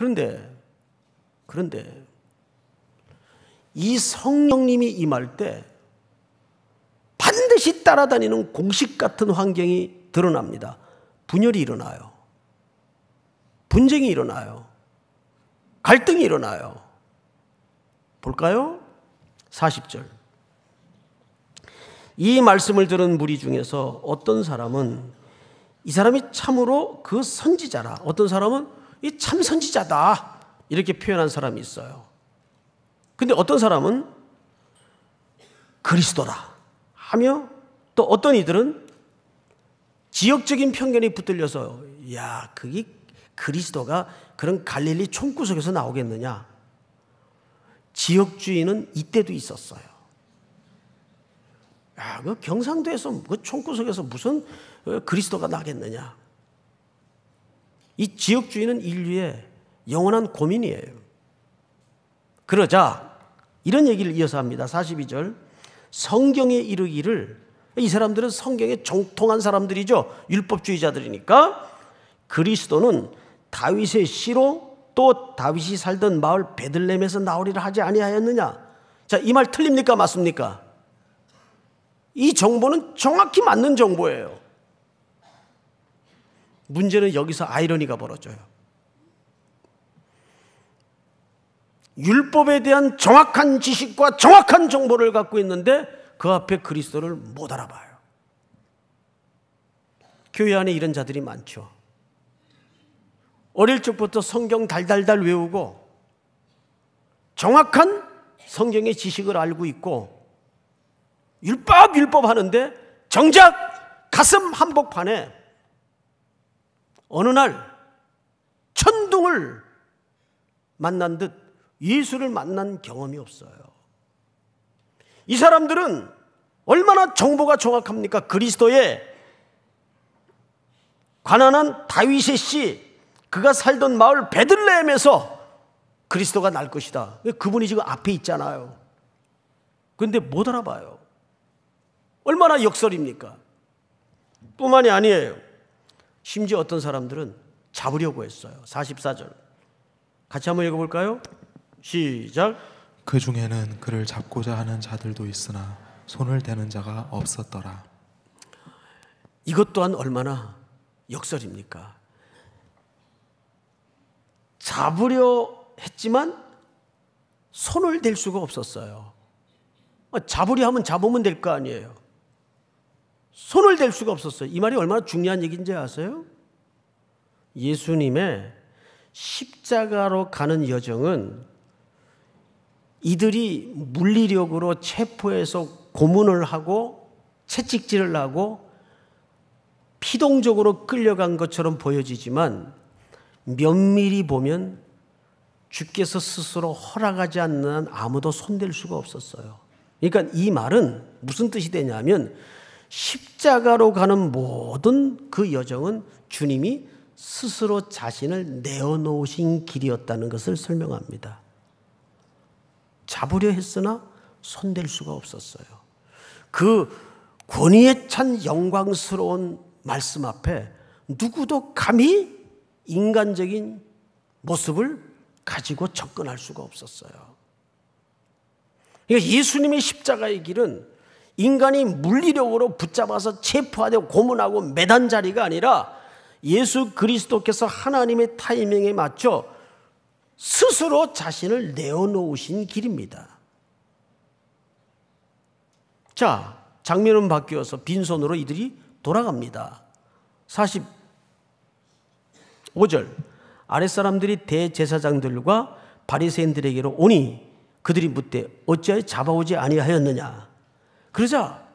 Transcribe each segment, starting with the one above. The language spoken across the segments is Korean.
그런데 그런데 이 성령님이 임할 때 반드시 따라다니는 공식 같은 환경이 드러납니다. 분열이 일어나요. 분쟁이 일어나요. 갈등이 일어나요. 볼까요? 40절. 이 말씀을 들은 무리 중에서 어떤 사람은 이 사람이 참으로 그 선지자라. 어떤 사람은 이참 선지자다. 이렇게 표현한 사람이 있어요. 근데 어떤 사람은 그리스도라 하며 또 어떤 이들은 지역적인 편견이 붙들려서 야, 그게 그리스도가 그런 갈릴리 총구석에서 나오겠느냐. 지역주의는 이때도 있었어요. 야, 그 경상도에서 뭐 그 총구석에서 무슨 어, 그리스도가 나겠느냐. 이 지역주의는 인류의 영원한 고민이에요. 그러자 이런 얘기를 이어서 합니다. 42절. 성경에 이르기를 이 사람들은 성경에 정통한 사람들이죠. 율법주의자들이니까 그리스도는 다윗의 시로 또 다윗이 살던 마을 베들렘에서 나오리라 하지 아니하였느냐. 자, 이 말 틀립니까? 맞습니까? 이 정보는 정확히 맞는 정보예요. 문제는 여기서 아이러니가 벌어져요. 율법에 대한 정확한 지식과 정확한 정보를 갖고 있는데 그 앞에 그리스도를 못 알아봐요. 교회 안에 이런 자들이 많죠. 어릴 적부터 성경 달달달 외우고 정확한 성경의 지식을 알고 있고 율법 율법 하는데 정작 가슴 한복판에 어느 날 천둥을 만난 듯 예수를 만난 경험이 없어요. 이 사람들은 얼마나 정보가 정확합니까? 그리스도의 가난한 다윗의 씨, 그가 살던 마을 베들레헴에서 그리스도가 날 것이다. 그분이 지금 앞에 있잖아요. 그런데 못 알아봐요. 얼마나 역설입니까? 뿐만이 아니에요. 심지어 어떤 사람들은 잡으려고 했어요. 44절. 같이 한번 읽어볼까요? 시작. 그 중에는 그를 잡고자 하는 자들도 있으나 손을 대는 자가 없었더라. 이것 또한 얼마나 역설입니까? 잡으려 했지만 손을 댈 수가 없었어요. 아, 잡으려 하면 잡으면 될 거 아니에요. 손을 댈 수가 없었어요. 이 말이 얼마나 중요한 얘기인지 아세요? 예수님의 십자가로 가는 여정은 이들이 물리력으로 체포해서 고문을 하고 채찍질을 하고 피동적으로 끌려간 것처럼 보여지지만 면밀히 보면 주께서 스스로 허락하지 않는 아무도 손댈 수가 없었어요. 그러니까 이 말은 무슨 뜻이 되냐면 십자가로 가는 모든 그 여정은 주님이 스스로 자신을 내어놓으신 길이었다는 것을 설명합니다. 잡으려 했으나 손댈 수가 없었어요. 그 권위에 찬 영광스러운 말씀 앞에 누구도 감히 인간적인 모습을 가지고 접근할 수가 없었어요. 그러니까 예수님의 십자가의 길은 인간이 물리력으로 붙잡아서 체포하되 고문하고 매단 자리가 아니라 예수 그리스도께서 하나님의 타이밍에 맞춰 스스로 자신을 내어놓으신 길입니다. 자, 장면은 바뀌어서 빈손으로 이들이 돌아갑니다. 45절. 아랫사람들이 대제사장들과 바리새인들에게로 오니 그들이 묻되 어찌하여 잡아오지 아니하였느냐 그러자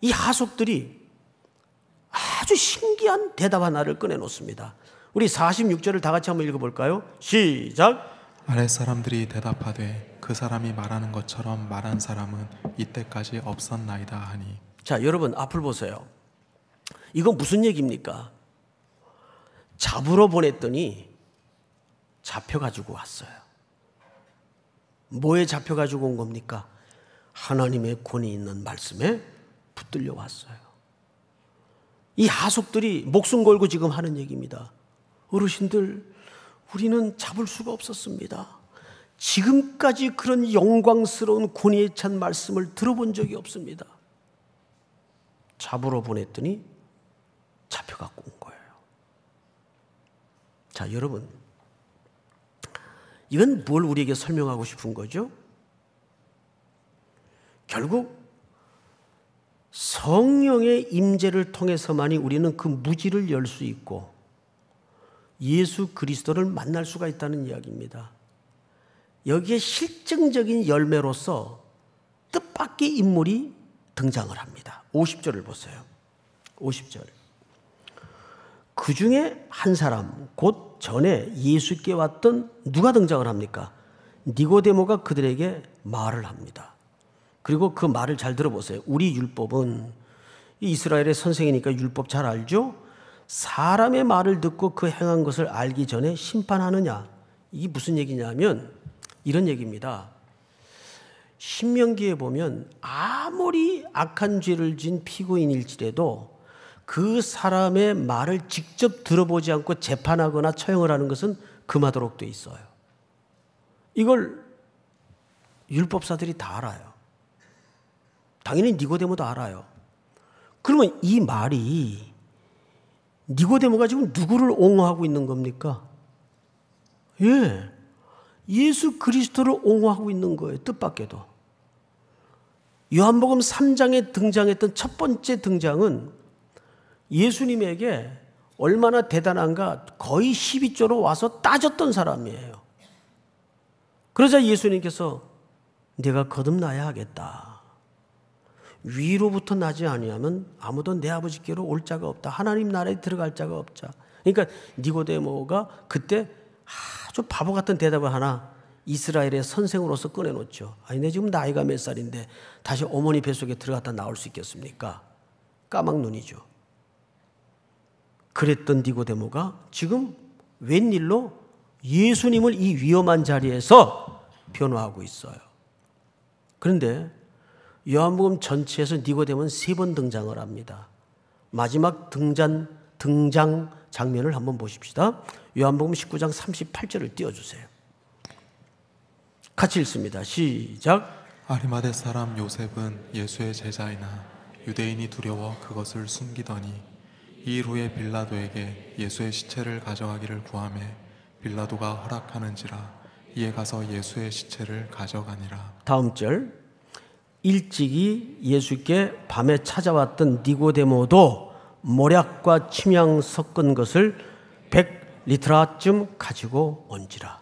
이 하속들이 아주 신기한 대답 하나를 꺼내놓습니다. 우리 46절을 다 같이 한번 읽어볼까요? 시작. 아래 사람들이 대답하되 그 사람이 말하는 것처럼 말한 사람은 이때까지 없었나이다 하니. 자 여러분 앞을 보세요. 이건 무슨 얘기입니까? 잡으러 보냈더니 잡혀가지고 왔어요. 뭐에 잡혀가지고 온 겁니까? 하나님의 권위 있는 말씀에 붙들려 왔어요. 이 하숙들이 목숨 걸고 지금 하는 얘기입니다. 어르신들, 우리는 잡을 수가 없었습니다. 지금까지 그런 영광스러운 권위에 찬 말씀을 들어본 적이 없습니다. 잡으러 보냈더니 잡혀갖고 온 거예요. 자, 여러분. 이건 뭘 우리에게 설명하고 싶은 거죠? 결국 성령의 임재를 통해서만이 우리는 그 무지를 열 수 있고 예수 그리스도를 만날 수가 있다는 이야기입니다. 여기에 실증적인 열매로서 뜻밖의 인물이 등장을 합니다. 50절을 보세요. 50절. 그 중에 한 사람, 곧 전에 예수께 왔던 누가 등장을 합니까? 니고데모가 그들에게 말을 합니다. 그리고 그 말을 잘 들어보세요. 우리 율법은 이스라엘의 선생이니까 율법 잘 알죠? 사람의 말을 듣고 그 행한 것을 알기 전에 심판하느냐. 이게 무슨 얘기냐면 이런 얘기입니다. 신명기에 보면 아무리 악한 죄를 진 피고인일지라도 그 사람의 말을 직접 들어보지 않고 재판하거나 처형을 하는 것은 금하도록 돼 있어요. 이걸 율법사들이 다 알아요. 당연히 니고데모도 알아요. 그러면 이 말이 니고데모가 지금 누구를 옹호하고 있는 겁니까? 예. 예수 그리스도를 옹호하고 있는 거예요. 뜻밖에도. 요한복음 3장에 등장했던 첫 번째 등장은 예수님에게 얼마나 대단한가 거의 12조로 와서 따졌던 사람이에요. 그러자 예수님께서 내가 거듭나야 하겠다. 위로부터 나지 아니하면 아무도 내 아버지께로 올 자가 없다. 하나님 나라에 들어갈 자가 없자. 그러니까 니고데모가 그때 아주 바보 같은 대답을 하나 이스라엘의 선생으로서 꺼내놓죠. 아니 내 지금 나이가 몇 살인데 다시 어머니 뱃속에 들어갔다 나올 수 있겠습니까? 까막눈이죠. 그랬던 니고데모가 지금 웬일로 예수님을 이 위험한 자리에서 변화하고 있어요. 그런데 요한복음 전체에서 니고데모는 세번 등장을 합니다. 마지막 등장 등장 장면을 한번 보십시다. 요한복음 19장 38절을 띄워 주세요. 같이 읽습니다. 시작. 아리마대 사람 요셉은 예수의 제자이나 유대인이 두려워 그것을 숨기더니 이 후에 빌라도에게 예수의 시체를 가져가기를 구함에 빌라도가 허락하는지라 이에 가서 예수의 시체를 가져가니라. 다음 절 일찍이 예수께 밤에 찾아왔던 니고데모도 모략과 침향 섞은 것을 1 0 0리터라쯤 가지고 온지라.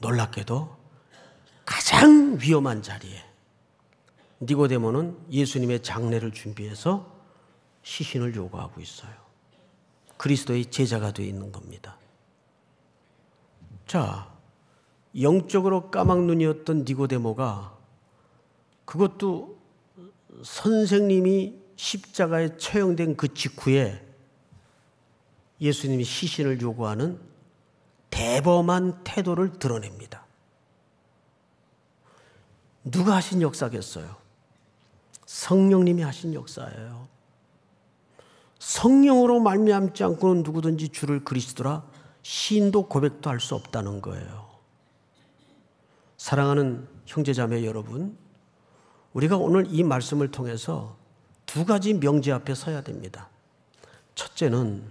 놀랍게도 가장 위험한 자리에 니고데모는 예수님의 장례를 준비해서 시신을 요구하고 있어요. 그리스도의 제자가 되어 있는 겁니다. 자, 영적으로 까막눈이었던 니고데모가 그것도 선생님이 십자가에 처형된 그 직후에 예수님이 시신을 요구하는 대범한 태도를 드러냅니다. 누가 하신 역사겠어요? 성령님이 하신 역사예요. 성령으로 말미암지 않고는 누구든지 주를 그리스도라 시인도 고백도 할 수 없다는 거예요. 사랑하는 형제자매 여러분, 우리가 오늘 이 말씀을 통해서 두 가지 명제 앞에 서야 됩니다. 첫째는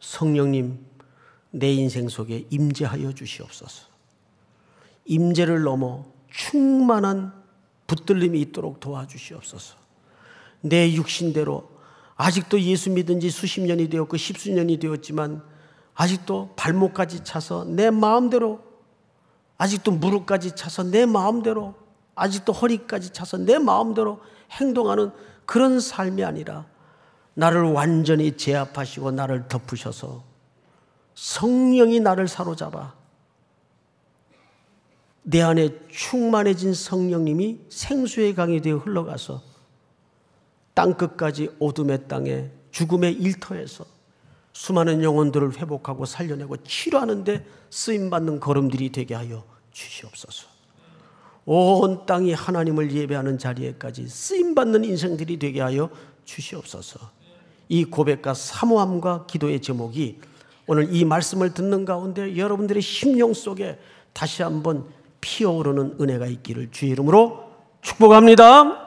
성령님 내 인생 속에 임재하여 주시옵소서. 임재를 넘어 충만한 붙들림이 있도록 도와주시옵소서. 내 육신대로 아직도 예수 믿은 지 수십 년이 되었고 십수년이 되었지만 아직도 발목까지 차서 내 마음대로 아직도 무릎까지 차서 내 마음대로 아직도 허리까지 차서 내 마음대로 행동하는 그런 삶이 아니라 나를 완전히 제압하시고 나를 덮으셔서 성령이 나를 사로잡아 내 안에 충만해진 성령님이 생수의 강이 되어 흘러가서 땅끝까지 어둠의 땅에 죽음의 일터에서 수많은 영혼들을 회복하고 살려내고 치료하는데 쓰임받는 걸음들이 되게 하여 주시옵소서. 온 땅이 하나님을 예배하는 자리에까지 쓰임받는 인생들이 되게 하여 주시옵소서. 이 고백과 사모함과 기도의 제목이 오늘 이 말씀을 듣는 가운데 여러분들의 심령 속에 다시 한번 피어오르는 은혜가 있기를 주의 이름으로 축복합니다.